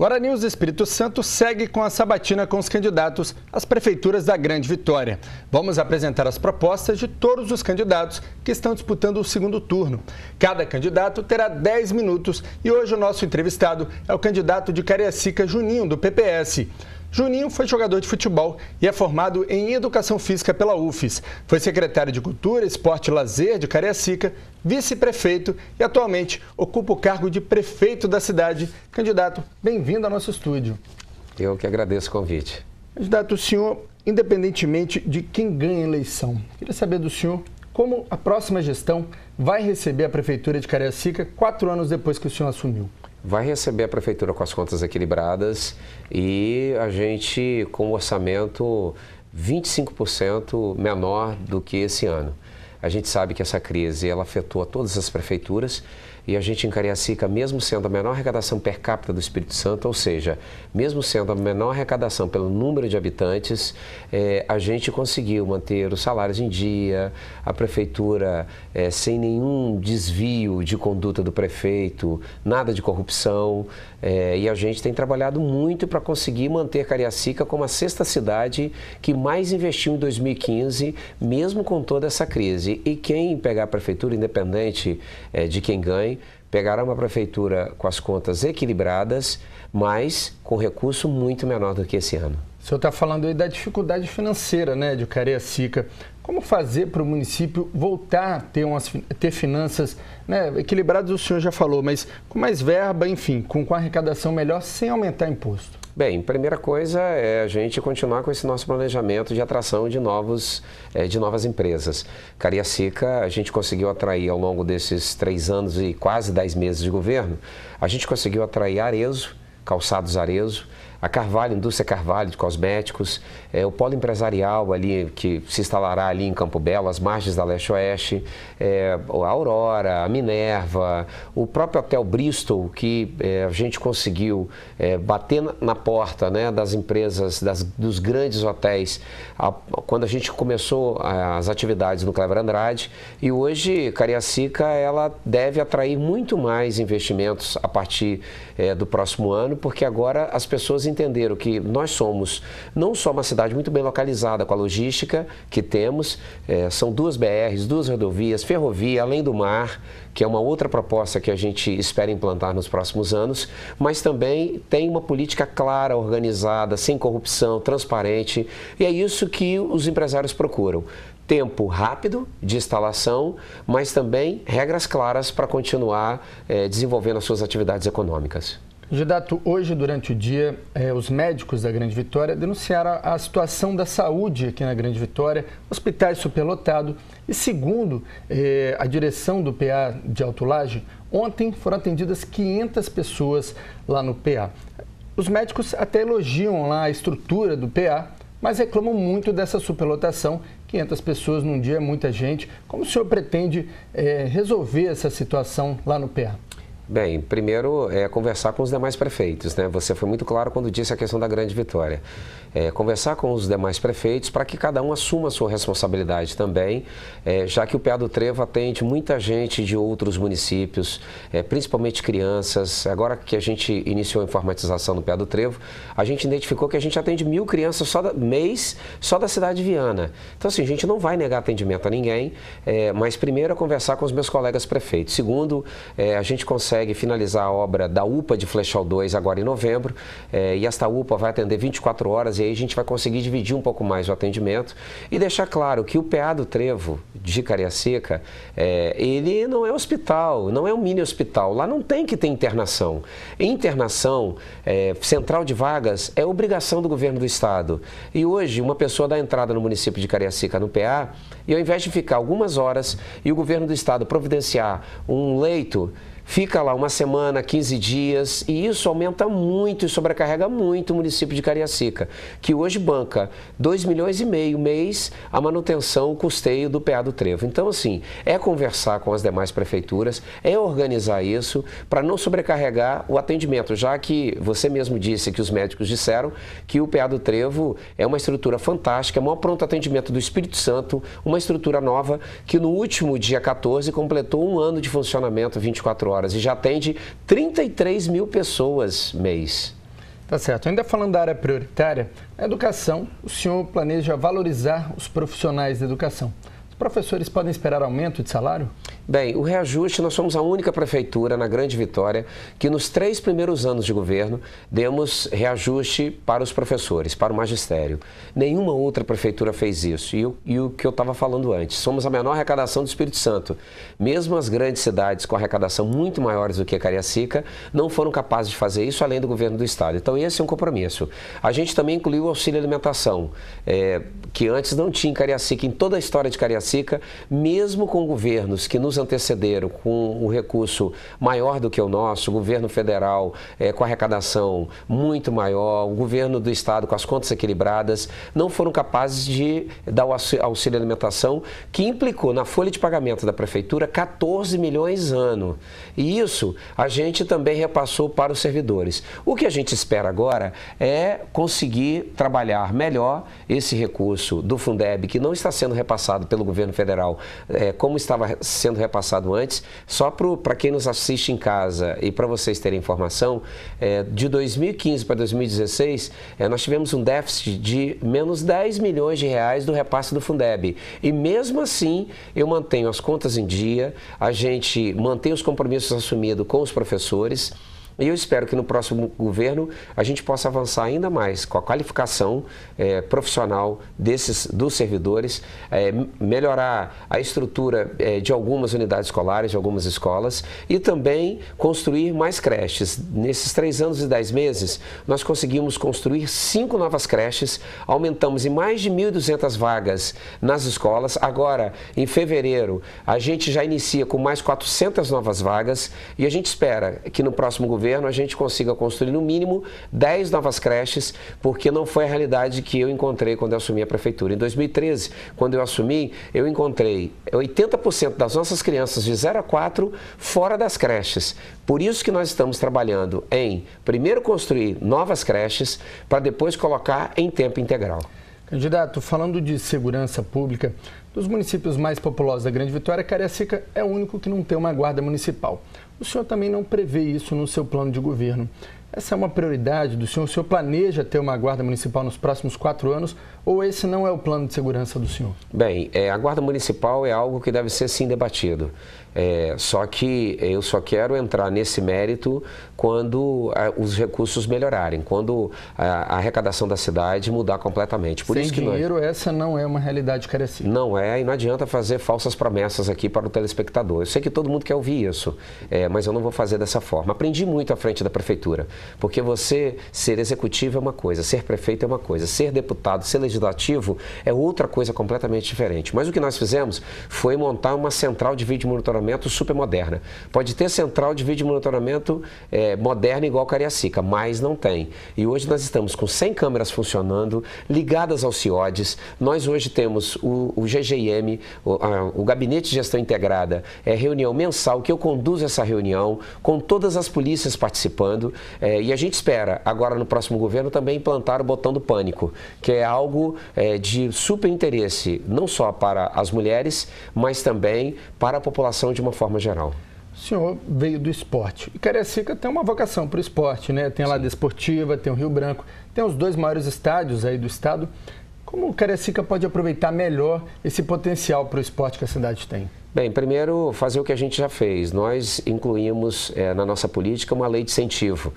Hora News Espírito Santo segue com a sabatina com os candidatos às prefeituras da Grande Vitória. Vamos apresentar as propostas de todos os candidatos que estão disputando o segundo turno. Cada candidato terá 10 minutos e hoje o nosso entrevistado é o candidato de Cariacica, Juninho, do PPS. Juninho foi jogador de futebol e é formado em Educação Física pela UFES. Foi secretário de Cultura, Esporte e Lazer de Cariacica, vice-prefeito e atualmente ocupa o cargo de prefeito da cidade. Candidato, bem-vindo ao nosso estúdio. Eu que agradeço o convite. Candidato, o senhor, independentemente de quem ganha a eleição, queria saber do senhor como a próxima gestão vai receber a prefeitura de Cariacica quatro anos depois que o senhor assumiu vai receber a prefeitura com as contas equilibradas e a gente com o orçamento 25% menor do que esse ano. A gente sabe que essa crise ela afetou a todas as prefeituras e a gente em Cariacica, mesmo sendo a menor arrecadação per capita do Espírito Santo, ou seja, mesmo sendo a menor arrecadação pelo número de habitantes, eh, a gente conseguiu manter os salários em dia, a prefeitura eh, sem nenhum desvio de conduta do prefeito, nada de corrupção. Eh, e a gente tem trabalhado muito para conseguir manter Cariacica como a sexta cidade que mais investiu em 2015, mesmo com toda essa crise. E quem pegar a prefeitura, independente de quem ganhe, hoje pegará uma prefeitura com as contas equilibradas, mas com recurso muito menor do que esse ano. O senhor está falando aí da dificuldade financeira, né, de Cariacica. Como fazer para o município voltar a ter, umas, ter finanças né, equilibradas, o senhor já falou, mas com mais verba, enfim, com, com arrecadação melhor, sem aumentar imposto? Bem, primeira coisa é a gente continuar com esse nosso planejamento de atração de, novos, eh, de novas empresas. Cariacica, a gente conseguiu atrair ao longo desses três anos e quase dez meses de governo, a gente conseguiu atrair Arezo, Calçados Arezo, a Carvalho, indústria Carvalho de cosméticos, é, o polo empresarial ali que se instalará ali em Campo Belo, as margens da Leste Oeste, é, a Aurora, a Minerva, o próprio Hotel Bristol, que é, a gente conseguiu é, bater na porta né, das empresas, das, dos grandes hotéis, a, quando a gente começou as atividades no Cleber Andrade, e hoje Cariacica ela deve atrair muito mais investimentos a partir é, do próximo ano, porque agora as pessoas entenderam que nós somos não só uma cidade muito bem localizada com a logística que temos, é, são duas BRs, duas rodovias, ferrovia, além do mar, que é uma outra proposta que a gente espera implantar nos próximos anos, mas também tem uma política clara, organizada, sem corrupção, transparente, e é isso que os empresários procuram tempo rápido de instalação, mas também regras claras para continuar é, desenvolvendo as suas atividades econômicas. Candidato, hoje durante o dia, eh, os médicos da Grande Vitória denunciaram a, a situação da saúde aqui na Grande Vitória, hospitais superlotados. E segundo eh, a direção do PA de Laje, ontem foram atendidas 500 pessoas lá no PA. Os médicos até elogiam lá a estrutura do PA, mas reclamam muito dessa superlotação. 500 pessoas num dia é muita gente. Como o senhor pretende eh, resolver essa situação lá no PA? Bem, primeiro é conversar com os demais prefeitos, né? Você foi muito claro quando disse a questão da grande vitória. É, conversar com os demais prefeitos para que cada um assuma a sua responsabilidade também, é, já que o Pé do Trevo atende muita gente de outros municípios, é, principalmente crianças. Agora que a gente iniciou a informatização do Pé do Trevo, a gente identificou que a gente atende mil crianças só da, mês só da cidade de Viana. Então, assim, a gente não vai negar atendimento a ninguém, é, mas primeiro é conversar com os meus colegas prefeitos. Segundo, é, a gente consegue consegue finalizar a obra da UPA de Flechal 2 agora em novembro. É, e esta UPA vai atender 24 horas e aí a gente vai conseguir dividir um pouco mais o atendimento e deixar claro que o PA do Trevo de Cariacica, é, eh, ele não é hospital, não é um mini hospital. Lá não tem que ter internação. Internação, é, central de vagas, é obrigação do governo do estado. E hoje, uma pessoa dá entrada no município de Cariacica no PA e ao invés de ficar algumas horas e o governo do estado providenciar um leito fica lá uma semana, 15 dias, e isso aumenta muito e sobrecarrega muito o município de Cariacica, que hoje banca 2 milhões e meio mês a manutenção, o custeio do PA do Trevo. Então, assim, é conversar com as demais prefeituras, é organizar isso para não sobrecarregar o atendimento, já que você mesmo disse que os médicos disseram que o PA do Trevo é uma estrutura fantástica, é o maior pronto atendimento do Espírito Santo, uma estrutura nova que no último dia 14 completou um ano de funcionamento, 24 horas horas e já atende 33 mil pessoas mês. Tá certo. Ainda falando da área prioritária, a educação, o senhor planeja valorizar os profissionais da educação. Os professores podem esperar aumento de salário? Bem, o reajuste, nós somos a única prefeitura na Grande Vitória que nos três primeiros anos de governo demos reajuste para os professores, para o magistério. Nenhuma outra prefeitura fez isso. E, e o que eu estava falando antes, somos a menor arrecadação do Espírito Santo. Mesmo as grandes cidades com arrecadação muito maiores do que Cariacica não foram capazes de fazer isso, além do governo do Estado. Então esse é um compromisso. A gente também incluiu o auxílio alimentação, é, que antes não tinha em Cariacica, em toda a história de Cariacica, mesmo com governos que nos antecederam com um recurso maior do que o nosso, o governo federal é, com arrecadação muito maior, o governo do estado com as contas equilibradas, não foram capazes de dar o auxílio alimentação, que implicou na folha de pagamento da prefeitura 14 milhões ano. E isso a gente também repassou para os servidores. O que a gente espera agora é conseguir trabalhar melhor esse recurso do Fundeb, que não está sendo repassado pelo governo federal, é, como estava sendo repassado passado antes, só para quem nos assiste em casa e para vocês terem informação, é, de 2015 para 2016, é, nós tivemos um déficit de menos 10 milhões de reais do repasse do Fundeb. E mesmo assim, eu mantenho as contas em dia, a gente mantém os compromissos assumidos com os professores. E eu espero que no próximo governo a gente possa avançar ainda mais com a qualificação é, profissional desses dos servidores, é, melhorar a estrutura é, de algumas unidades escolares, de algumas escolas e também construir mais creches. Nesses três anos e dez meses, nós conseguimos construir cinco novas creches, aumentamos em mais de 1.200 vagas nas escolas. Agora, em fevereiro, a gente já inicia com mais 400 novas vagas e a gente espera que no próximo governo governo a gente consiga construir no mínimo 10 novas creches, porque não foi a realidade que eu encontrei quando eu assumi a prefeitura. Em 2013, quando eu assumi, eu encontrei 80% das nossas crianças de 0 a 4 fora das creches. Por isso que nós estamos trabalhando em primeiro construir novas creches para depois colocar em tempo integral. Candidato, falando de segurança pública, dos municípios mais populosos da Grande Vitória, Cariacica é o único que não tem uma guarda municipal. O senhor também não prevê isso no seu plano de governo. Essa é uma prioridade do senhor? O senhor planeja ter uma guarda municipal nos próximos quatro anos ou esse não é o plano de segurança do senhor? Bem, é, a guarda municipal é algo que deve ser sim debatido. É, só que eu só quero entrar nesse mérito quando a, é, os recursos melhorarem, quando a, a, arrecadação da cidade mudar completamente. Por Sem isso que dinheiro, essa não é uma realidade carecida. Assim. Não é, e não adianta fazer falsas promessas aqui para o telespectador. Eu sei que todo mundo quer ouvir isso, é, mas eu não vou fazer dessa forma. Aprendi muito à frente da prefeitura, porque você ser executivo é uma coisa, ser prefeito é uma coisa, ser deputado, ser legislativo é outra coisa completamente diferente. Mas o que nós fizemos foi montar uma central de vídeo monitoramento monitoramento super moderna. Pode ter central de vídeo monitoramento é, moderna igual Cariacica, mas não tem. E hoje nós estamos com 100 câmeras funcionando, ligadas aos CIODs. Nós hoje temos o, o GGM, o, a, o Gabinete de Gestão Integrada, é reunião mensal que eu conduzo essa reunião com todas as polícias participando. É, e a gente espera, agora no próximo governo, também implantar o botão do pânico, que é algo é, de super interesse, não só para as mulheres, mas também para a população de de uma forma geral? O senhor veio do esporte. E Cariacica tem uma vocação para o esporte, né? Tem a Lada Esportiva, tem o Rio Branco, tem os dois maiores estádios aí do estado. Como o Cariacica pode aproveitar melhor esse potencial para o esporte que a cidade tem? Bem, primeiro, fazer o que a gente já fez. Nós incluímos é, na nossa política uma lei de incentivo.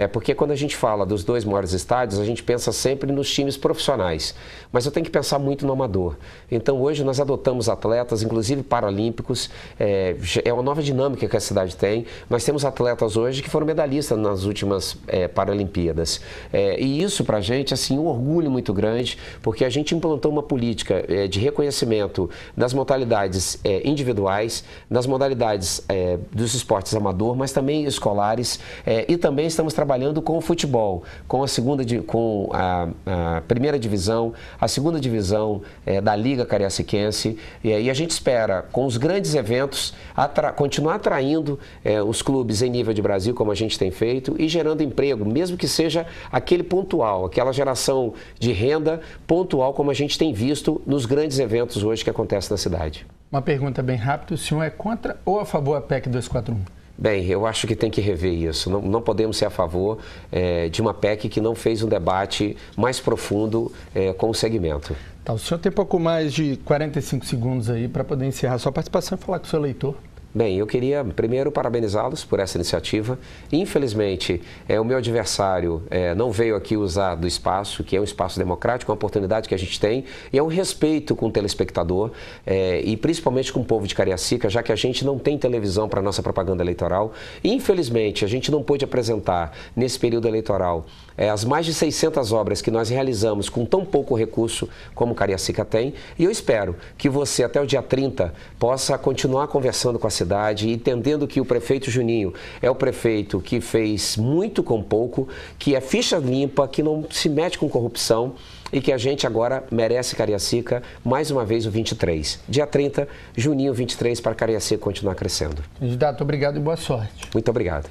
É porque quando a gente fala dos dois maiores estádios, a gente pensa sempre nos times profissionais. Mas eu tenho que pensar muito no amador. Então hoje nós adotamos atletas, inclusive paralímpicos. É, é uma nova dinâmica que a cidade tem. Nós temos atletas hoje que foram medalhistas nas últimas é, Paralimpíadas. É, e isso para a gente assim um orgulho muito grande, porque a gente implantou uma política é, de reconhecimento das modalidades é, individuais, das modalidades é, dos esportes amador, mas também escolares. e também estamos trabalhando trabalhando com o futebol, com a segunda, com a, a primeira divisão, a segunda divisão é, da Liga Cariaciquense. E aí a gente espera, com os grandes eventos, atra, continuar atraindo é, os clubes em nível de Brasil, como a gente tem feito, e gerando emprego, mesmo que seja aquele pontual, aquela geração de renda pontual, como a gente tem visto nos grandes eventos hoje que acontecem na cidade. Uma pergunta bem rápida: o senhor é contra ou a favor da PEC 241? Bem, eu acho que tem que rever isso. Não, não podemos ser a favor é, de uma PEC que não fez um debate mais profundo é, com o segmento. Tá, o senhor tem pouco mais de 45 segundos aí para poder encerrar sua participação e falar com o seu eleitor. Bem, eu queria primeiro parabenizá-los por essa iniciativa. Infelizmente, é, o meu adversário é, não veio aqui usar do espaço, que é um espaço democrático, uma oportunidade que a gente tem, e é um respeito com o telespectador é, e principalmente com o povo de Cariacica, já que a gente não tem televisão para nossa propaganda eleitoral. Infelizmente, a gente não pôde apresentar nesse período eleitoral é, as mais de 600 obras que nós realizamos com tão pouco recurso como Cariacica tem, e eu espero que você, até o dia 30, possa continuar conversando com a cidade, entendendo que o prefeito Juninho é o prefeito que fez muito com pouco, que é ficha limpa, que não se mete com corrupção e que a gente agora merece Cariacica, mais uma vez o 23. Dia 30, Juninho 23 para Cariacica continuar crescendo. Candidato, obrigado e boa sorte. Muito obrigado.